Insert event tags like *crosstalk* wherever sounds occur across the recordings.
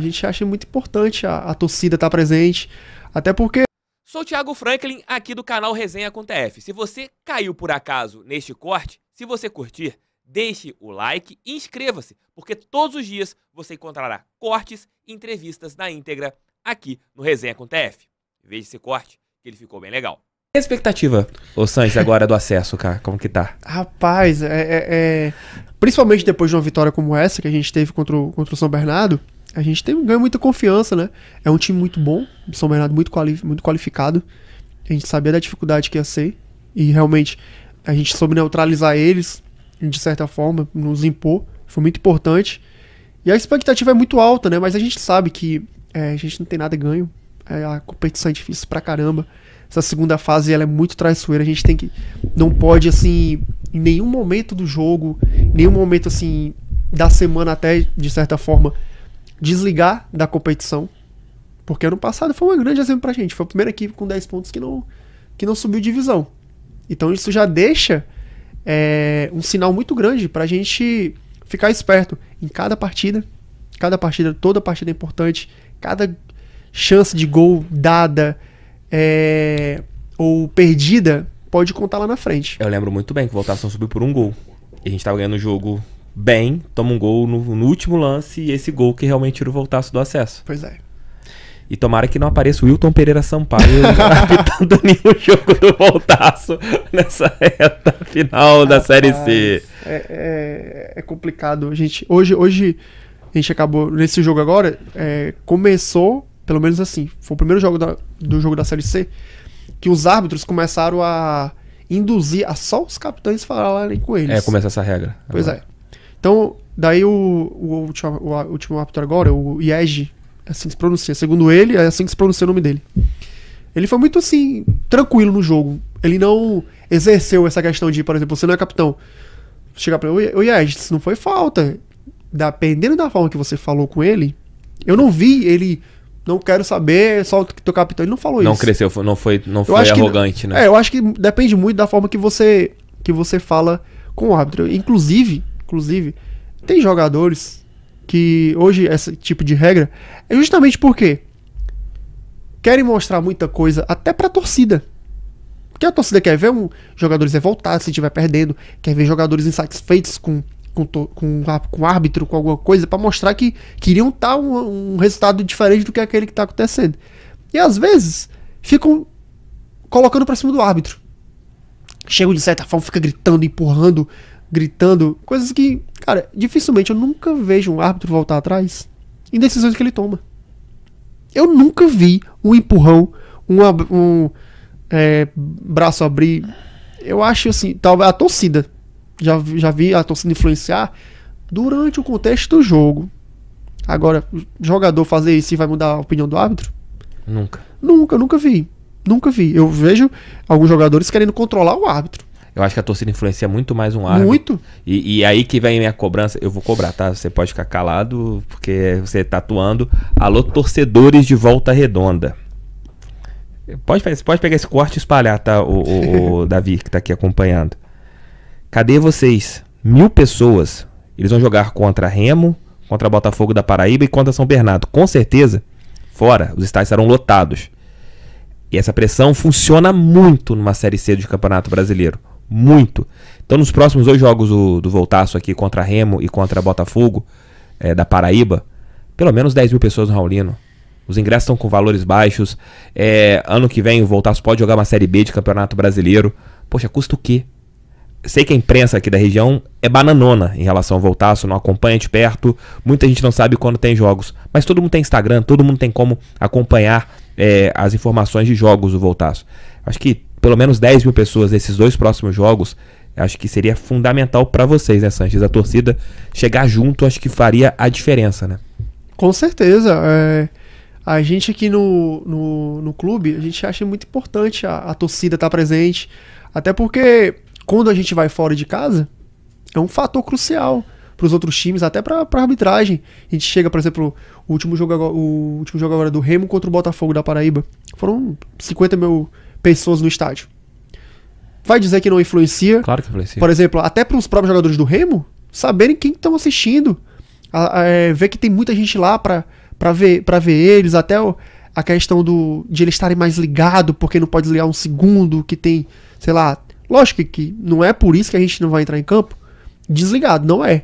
A gente acha muito importante a, a torcida estar tá presente, até porque. Sou o Thiago Franklin, aqui do canal Resenha com TF. Se você caiu por acaso neste corte, se você curtir, deixe o like e inscreva-se, porque todos os dias você encontrará cortes e entrevistas na íntegra aqui no Resenha com TF. Veja esse corte, que ele ficou bem legal. E a expectativa, ô Sanches, agora do acesso, cara? Como que tá? Rapaz, é, é, é, principalmente depois de uma vitória como essa que a gente teve contra o, contra o São Bernardo, a gente tem, ganha muita confiança, né? É um time muito bom, São Bernardo muito, quali muito qualificado. A gente sabia da dificuldade que ia ser. E realmente a gente soube neutralizar eles, de certa forma, nos impor. Foi muito importante. E a expectativa é muito alta, né? Mas a gente sabe que é, a gente não tem nada ganho. É, a competição é difícil pra caramba. Essa segunda fase ela é muito traiçoeira. A gente tem que. Não pode, assim, em nenhum momento do jogo, em nenhum momento, assim, da semana até, de certa forma, desligar da competição. Porque ano passado foi um grande exemplo pra gente. Foi a primeira equipe com 10 pontos que não, que não subiu divisão. Então isso já deixa é, um sinal muito grande pra gente ficar esperto em cada partida. Cada partida, toda partida é importante. Cada chance de gol dada é, ou perdida pode contar lá na frente. Eu lembro muito bem que o Voltação subiu por um gol. E a gente tava ganhando o jogo bem, toma um gol no, no último lance e esse gol que realmente tira o voltaço do acesso. Pois é. E tomara que não apareça o Wilton Pereira Sampaio *laughs* apitando nenhum jogo do voltaço nessa reta final da Rapaz, Série C. É, é, é complicado. A gente, hoje, hoje, a gente acabou, nesse jogo agora, é, começou, pelo menos assim, foi o primeiro jogo da, do jogo da Série C, que os árbitros começaram a induzir a só os capitães falarem com eles. É, começa essa regra. Pois agora. é. Então, daí o, o, último, o último árbitro agora, o Iege, é assim que se pronuncia. Segundo ele, é assim que se pronuncia o nome dele. Ele foi muito assim, tranquilo no jogo. Ele não exerceu essa questão de, por exemplo, você não é capitão. Chegar pra ele, o Iege, isso não foi falta. Dependendo da forma que você falou com ele, eu não vi ele não quero saber, só que teu capitão. Ele não falou não isso. Não cresceu, não foi, não foi arrogante, que, né? É, eu acho que depende muito da forma que você que você fala com o árbitro. Inclusive, inclusive, tem jogadores que hoje esse tipo de regra é justamente porque querem mostrar muita coisa até pra torcida. Porque a torcida quer ver um, jogadores revoltados se estiver perdendo, quer ver jogadores insatisfeitos com com, com, com árbitro, com alguma coisa, para mostrar que queriam estar tá um, um, resultado diferente do que aquele que está acontecendo. E às vezes ficam colocando para cima do árbitro. Chegam de certa forma, fica gritando, empurrando, gritando, coisas que, cara, dificilmente eu nunca vejo um árbitro voltar atrás em decisões que ele toma. Eu nunca vi um empurrão, um, um é, braço abrir. Eu acho assim, talvez a torcida. Já, já vi a torcida influenciar durante o contexto do jogo. Agora, jogador fazer isso e vai mudar a opinião do árbitro? Nunca. Nunca, nunca vi. Nunca vi. Eu vejo alguns jogadores querendo controlar o árbitro. Eu acho que a torcida influencia muito mais um árbitro. Muito. E, e, aí que vem minha cobrança. Eu vou cobrar, tá? Você pode ficar calado, porque você tá atuando. Alô, torcedores de volta redonda. Pode, pode pegar esse corte e espalhar, tá? O, o, o *laughs* Davi, que tá aqui acompanhando. Cadê vocês? Mil pessoas. Eles vão jogar contra Remo, contra Botafogo da Paraíba e contra São Bernardo. Com certeza, fora, os estádios serão lotados. E essa pressão funciona muito numa Série C do Campeonato Brasileiro muito. Então, nos próximos dois jogos do, do Voltaço aqui, contra Remo e contra Botafogo, é, da Paraíba, pelo menos 10 mil pessoas no Raulino. Os ingressos estão com valores baixos. É, ano que vem o Voltaço pode jogar uma Série B de Campeonato Brasileiro. Poxa, custa o quê? Sei que a imprensa aqui da região é bananona em relação ao Voltaço, não acompanha de perto. Muita gente não sabe quando tem jogos. Mas todo mundo tem Instagram, todo mundo tem como acompanhar é, as informações de jogos do Voltaço. Acho que pelo menos 10 mil pessoas nesses dois próximos jogos, acho que seria fundamental para vocês, né, Sanches? A torcida chegar junto, acho que faria a diferença, né? Com certeza. É, a gente aqui no, no, no, clube, a gente acha muito importante a, a torcida estar tá presente. Até porque quando a gente vai fora de casa, é um fator crucial para os outros times, até para a arbitragem. A gente chega, por exemplo, o último jogo agora, o último jogo agora do Remo contra o Botafogo da Paraíba. Foram 50 mil pessoas no estádio. Vai dizer que não influencia? Claro que influencia. Por exemplo, até para os próprios jogadores do Remo saberem quem estão assistindo, a, a, é, ver que tem muita gente lá para ver para ver eles, até o, a questão do de eles estarem mais ligados porque não pode desligar um segundo, que tem, sei lá, lógico que, que não é por isso que a gente não vai entrar em campo desligado, não é.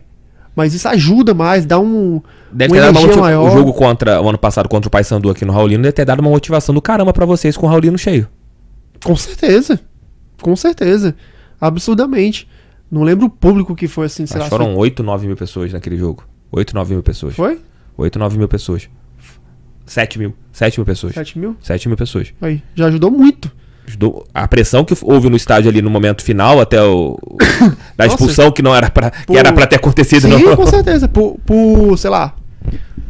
Mas isso ajuda mais, dá um. Deve ter dado uma maior. O jogo contra, o ano passado contra o Paysandu aqui no Raulino deve ter dado uma motivação do caramba para vocês com o Raulino cheio. Com certeza. Com certeza. Absurdamente. Não lembro o público que foi assim. Sei Mas foram foi... 8, 9 mil pessoas naquele jogo. 8, 9 mil pessoas. Foi? 8, 9 mil pessoas. 7 mil. 7 mil pessoas. 7 mil? 7 mil pessoas. Aí, já ajudou muito. Ajudou. A pressão que houve no estádio ali no momento final, até o. *coughs* da expulsão Nossa. que não era pra. Por... que era pra ter acontecido, Sim, não. com certeza. Por, por, sei lá,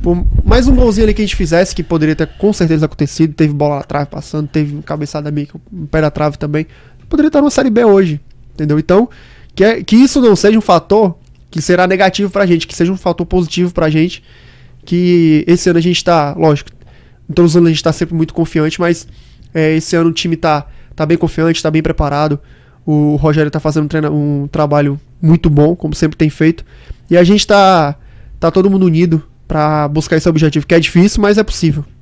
por mais um golzinho ali que a gente fizesse, que poderia ter com certeza acontecido, teve bola na trave passando, teve um cabeçada meio que um pé na trave também, poderia estar numa Série B hoje, entendeu? Então, que, é, que isso não seja um fator que será negativo pra gente, que seja um fator positivo pra gente, que esse ano a gente tá, lógico, então todos os anos a gente tá sempre muito confiante, mas é, esse ano o time tá, tá bem confiante, tá bem preparado, o Rogério tá fazendo um, treino, um trabalho muito bom, como sempre tem feito, e a gente tá, tá todo mundo unido, para buscar esse objetivo, que é difícil, mas é possível.